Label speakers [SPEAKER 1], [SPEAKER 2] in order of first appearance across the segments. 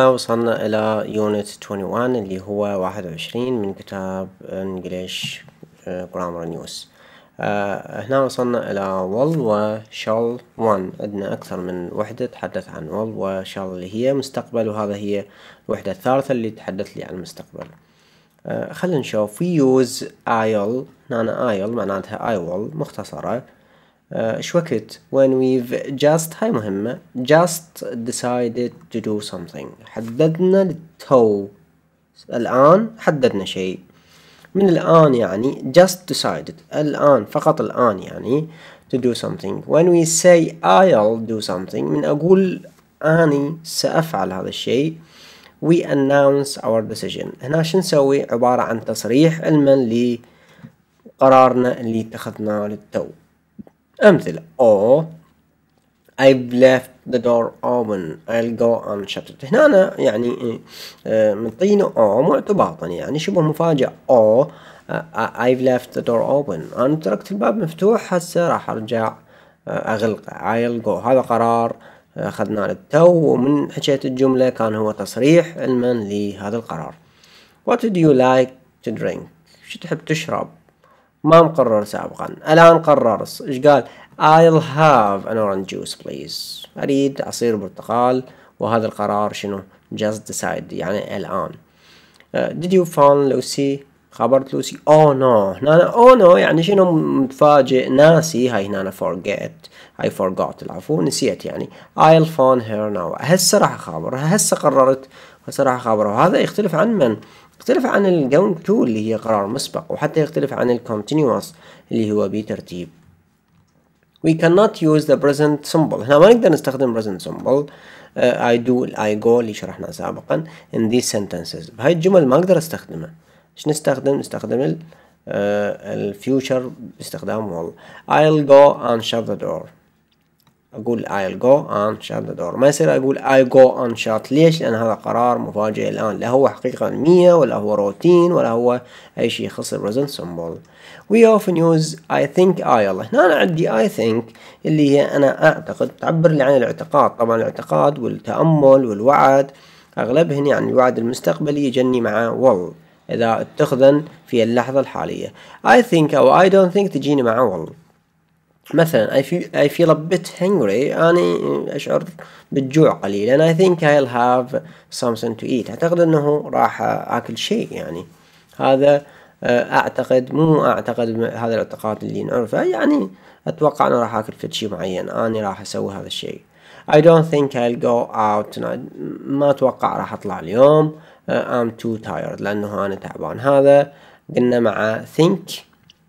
[SPEAKER 1] وصلنا إلى يونت 21 اللي هو واحد وعشرين من كتاب انجليش جرامر نيوز هنا وصلنا إلى وال و shall one عندنا أكثر من وحدة تحدث عن وال و shall اللي هي مستقبل وهذا هي الوحدة الثالثة اللي تحدث لي عن المستقبل آه، خلينا نشوف we use ايل هنا ايل معناتها اي مختصرة ايش آه، وقت when we've just هاي مهمة just decided to do something حددنا للتو الآن حددنا شيء من الآن يعني just decided الآن فقط الآن يعني to do something when we say I'll do something من أقول أني سأفعل هذا الشيء we announce our decision هنا شو نسوي عبارة عن تصريح علما لقرارنا اللي اتخذناه للتو أمثلة أو I've left the door open I'll go it هنا أنا يعني آه، منطينه أو معتباطا يعني شبه مفاجأة أو آه، I've left the door open أنا تركت الباب مفتوح هسه راح أرجع آه، أغلقه I'll go هذا قرار أخذناه للتو ومن حكيت الجملة كان هو تصريح علما لهذا القرار What do you like to drink؟ شو تحب تشرب؟ ما مقرر سابقا الان قرر ايش قال I'll have an orange juice please اريد عصير برتقال وهذا القرار شنو just decide يعني الان uh, did you find Lucy خبرت لوسي اوه نو هنا اوه نو يعني شنو متفاجئ ناسي هاي هنا forget I forgot العفو نسيت يعني I'll phone her now هسه راح اخابرها هسه قررت هسه راح اخابرها وهذا يختلف عن من يختلف عن الجون تو اللي هي قرار مسبق وحتى يختلف عن الكونتينيوس اللي هو بترتيب we cannot use the present symbol هنا ما نقدر نستخدم present symbol uh, I do I go اللي شرحناه سابقا in these sentences بهاي الجمل ما اقدر استخدمه ايش نستخدم نستخدم ال uh, future باستخدام will I'll go and shut the door أقول I'll go unshut the door ما يصير أقول I go unshut ليش؟ لأن هذا قرار مفاجئ الآن لا هو حقيقة علمية ولا هو روتين ولا هو أي شيء يخص present symbol We often use I think I'll هنا أنا عندي I think اللي هي أنا أعتقد تعبر لي عن الاعتقاد طبعا الاعتقاد والتأمل والوعد أغلبهن يعني الوعد المستقبلي يجني مع will إذا اتخذن في اللحظة الحالية I think أو I don't think تجيني مع will مثلا I feel, I feel a bit hungry أنا يعني أشعر بالجوع قليلا I think I'll have something to eat أعتقد أنه راح أكل شيء يعني هذا آه، أعتقد مو أعتقد هذا الاعتقاد اللي نعرفه يعني أتوقع أنه راح أكل في شيء معين أنا راح أسوي هذا الشيء I don't think I'll go out tonight ما أتوقع راح أطلع اليوم آه، I'm too tired لأنه أنا تعبان هذا قلنا مع think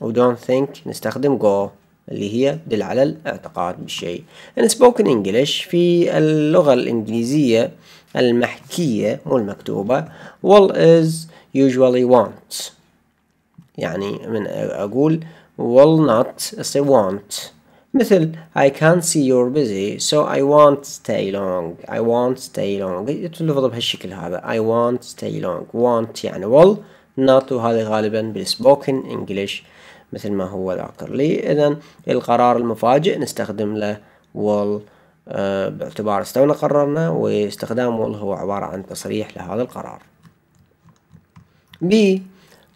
[SPEAKER 1] و don't think نستخدم go اللي هي دل على الاعتقاد بالشيء سبوكن انجلش في اللغة الإنجليزية المحكية مو المكتوبه will is usually want يعني من أقول will not say want مثل I can't see you're busy so I won't stay long I won't stay long تلفظ بهالشكل هذا I won't stay long want يعني will not وهذا غالبا بالسبوكن انجلش مثل ما هو ذاكر لي إذا القرار المفاجئ نستخدم له will آه، باعتبار استونا قررنا واستخدام will هو عبارة عن تصريح لهذا القرار B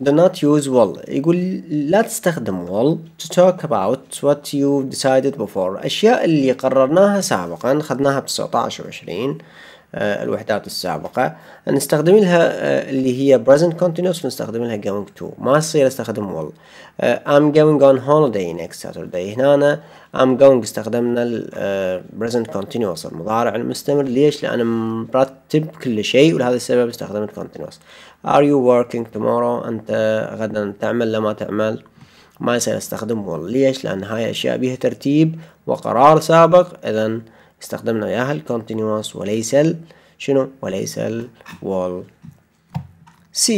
[SPEAKER 1] do not use will يقول لا تستخدم wall to talk about what you decided before أشياء اللي قررناها سابقا خدناها ب 19 و 20 آه، الوحدات السابقة نستخدم لها آه، اللي هي present continuous ونستخدم لها going to ما يصير استخدم will آه، I'm going on holiday next Saturday هنا I'm going استخدمنا ال present continuous المضارع المستمر ليش لأن مرتب كل شيء ولهذا السبب استخدمت continuous Are you working tomorrow أنت غدا تعمل لما تعمل ما يصير استخدم will ليش لأن هاي أشياء بها ترتيب وقرار سابق إذا استخدمنا ياها وياها continuous وليس ال شنو وليس wall C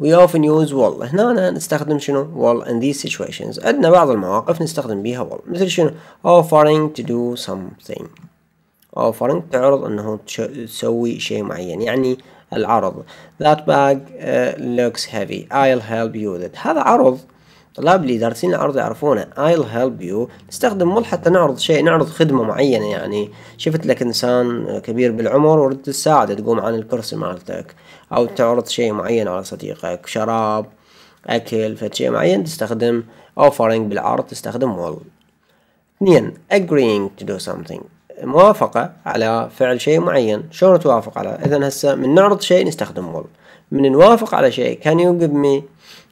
[SPEAKER 1] We often use wall هنا نستخدم شنو wall in these situations عندنا بعض المواقف نستخدم بيها wall مثل شنو offering to do something offering تعرض انه تسوي شيء معين يعني العرض that bag uh, looks heavy I'll help you with it هذا عرض طلاب اللي دارسين العرض يعرفونه I'll help you نستخدم will حتى نعرض شيء نعرض خدمة معينة يعني شفت لك إنسان كبير بالعمر وردت تساعده تقوم عن الكرسي مالتك أو تعرض شيء معين على صديقك شراب أكل فشيء معين تستخدم offering بالعرض تستخدم will اثنين agreeing to do something موافقة على فعل شيء معين شلون توافق على إذا هسه من نعرض شيء نستخدم will من نوافق على شيء can you give me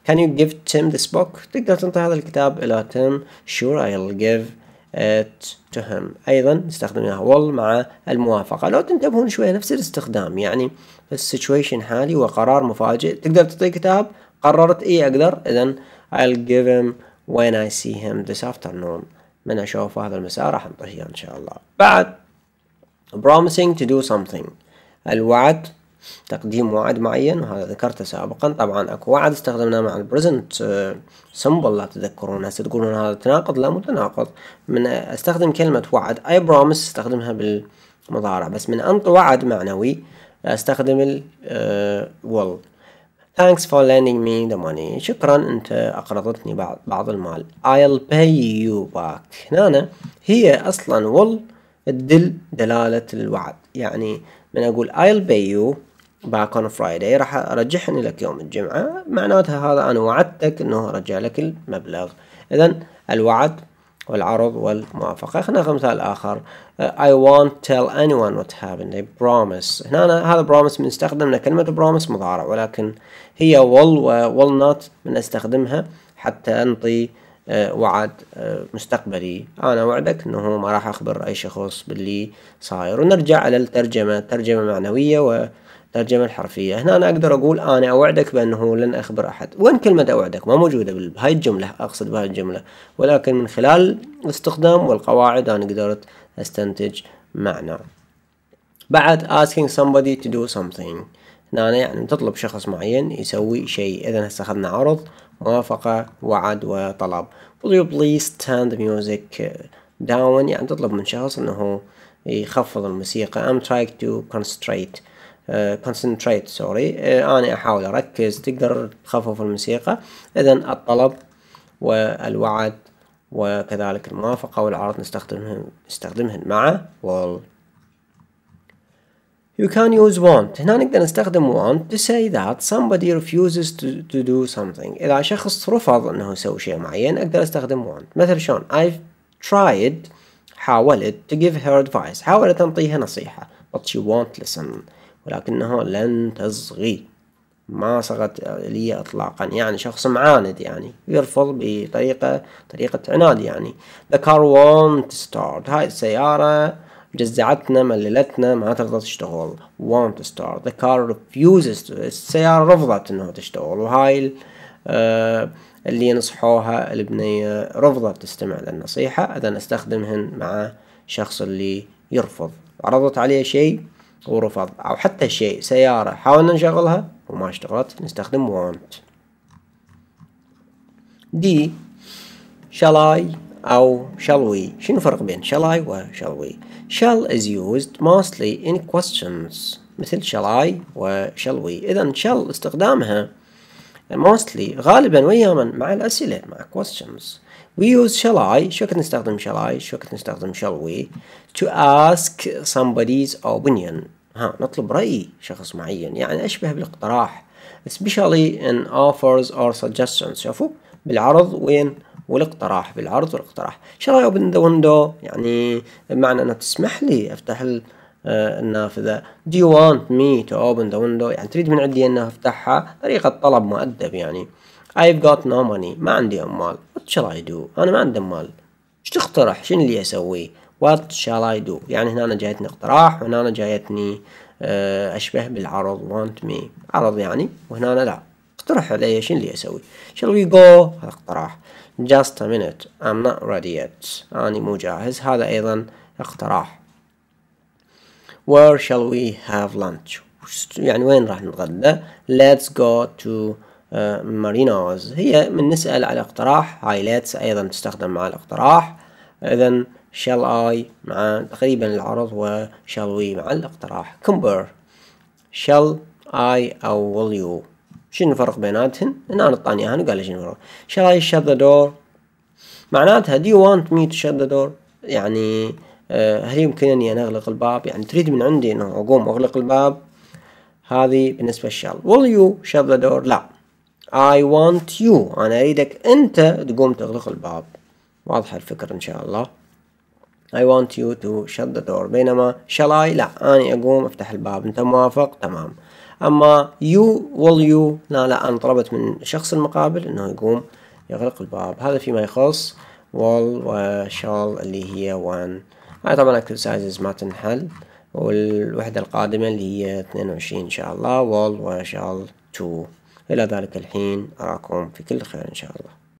[SPEAKER 1] can you give Tim this book تقدر تنطي هذا الكتاب إلى Tim sure I'll give it to him أيضا نستخدم إياها will مع الموافقة لو تنتبهون شوية نفس الاستخدام يعني السيتويشن حالي وقرار مفاجئ تقدر تعطي كتاب قررت إيه أقدر إذا I'll give him when I see him this afternoon من أشوفه هذا المساء راح أنطيه إن شاء الله بعد promising to do something الوعد تقديم وعد معين وهذا ذكرته سابقا طبعا اكو وعد استخدمناه مع البريزنت سمبل آه، لا تذكرون هسه تقولون هذا تناقض لا مو تناقض من استخدم كلمة وعد اي برومس استخدمها بالمضارع بس من انطي وعد معنوي استخدم ال will آه، thanks for lending me the money شكرا انت اقرضتني بعض بعض المال I'll pay you back هنا هي اصلا will تدل دلالة الوعد يعني من اقول I'll pay you باك اون فرايداي راح ارجحني لك يوم الجمعة معناتها هذا انا وعدتك انه ارجع لك المبلغ اذا الوعد والعرض والموافقة خلينا ناخذ مثال آخر I won't tell anyone what happened I promise هنا أنا هذا promise من استخدمنا كلمة promise مضارع ولكن هي will و will not من استخدمها حتى أنطي آه، وعد آه، مستقبلي أنا وعدك أنه ما راح أخبر أي شخص باللي صاير ونرجع على الترجمة ترجمة معنوية و الترجمة الحرفية هنا أنا أقدر أقول أنا أوعدك بأنه لن أخبر أحد وين كلمة أوعدك ما موجودة بهاي الجملة أقصد بهاي الجملة ولكن من خلال الاستخدام والقواعد أنا قدرت أستنتج معنى بعد asking somebody to do something هنا يعني تطلب شخص معين يسوي شيء إذا هسه أخذنا عرض موافقة وعد وطلب will you please turn the music down يعني تطلب من شخص أنه يخفض الموسيقى I'm trying to concentrate كونسنتريت آه، سوري آه، انا احاول اركز تقدر تخفف الموسيقى اذا الطلب والوعد وكذلك الموافقة والعرض نستخدمهم نستخدمهن مع will You can use want هنا نقدر نستخدم want to say that somebody refuses to, to do something إذا شخص رفض أنه يسوي شيء معين أقدر أستخدم want مثل شلون I've tried حاولت to give her advice حاولت أنطيها نصيحة but she won't listen ولكنها لن تصغي ما صغت لي اطلاقا يعني شخص معاند يعني يرفض بطريقة طريقة عناد يعني the car won't start هاي السيارة جزعتنا مللتنا ما ترضى تشتغل won't start the car refuses to. السيارة رفضت انها تشتغل وهاي آه، اللي نصحوها البنية رفضت تستمع للنصيحة اذا استخدمهن مع شخص اللي يرفض عرضت عليه شيء ورفض أو حتى شيء سيارة حاولنا نشغلها وما اشتغلت نستخدم want دي shall I أو shall we شنو الفرق بين shall I و shall we shall is used mostly in questions مثل shall I و shall we إذا shall استخدامها mostly غالبا وياما مع الأسئلة مع questions we use shall I شو كنت نستخدم shall I شو كنت نستخدم shall we to ask somebody's opinion ها نطلب رأي شخص معين يعني أشبه بالاقتراح especially in offers or suggestions شوفوا بالعرض وين والاقتراح بالعرض والاقتراح شو I open the window يعني بمعنى أنه تسمح لي أفتح آه، النافذة do you want me to open the window يعني تريد من عندي أن أفتحها طريقة طلب مؤدب يعني I've got no money ما عندي أموال what shall I do أنا ما عندي أموال شو تقترح شنو اللي أسويه وات شال اي دو يعني هنا جايتني اقتراح وهنا جايتني آه، أشبه بالعرض want me عرض يعني وهنا لا اقترح علي شنو اللي أسوي shall we go هذا اقتراح just a minute I'm not ready yet أني مو جاهز هذا أيضا اقتراح where shall we have lunch يعني وين راح نتغدى let's go to uh, Marino's هي من نسأل على اقتراح هاي let's أيضا تستخدم مع الاقتراح إذا شال اي مع تقريبا العرض وشال وي مع الاقتراح كومبير شال اي او ويل يو شنو الفرق بيناتهن؟ هنا اعطاني اياها قال لي شنو الفرق شال اي شات ذا دور معناتها دو يو وانت مي تو شات ذا دور يعني آه، هل يمكنني أن أغلق الباب يعني تريد من عندي أنه أقوم أغلق الباب هذه بالنسبة للشال will you shut the door لا I want you أنا أريدك أنت تقوم تغلق الباب واضحة الفكرة إن شاء الله I want you to shut the door بينما shall I لا أنا أقوم أفتح الباب أنت موافق تمام أما you will you لا لا أنا طلبت من الشخص المقابل أنه يقوم يغلق الباب هذا فيما يخص will shall اللي هي one هاي طبعا exercises ما تنحل والوحدة القادمة اللي هي 22 إن شاء الله will shall to إلى ذلك الحين أراكم في كل خير إن شاء الله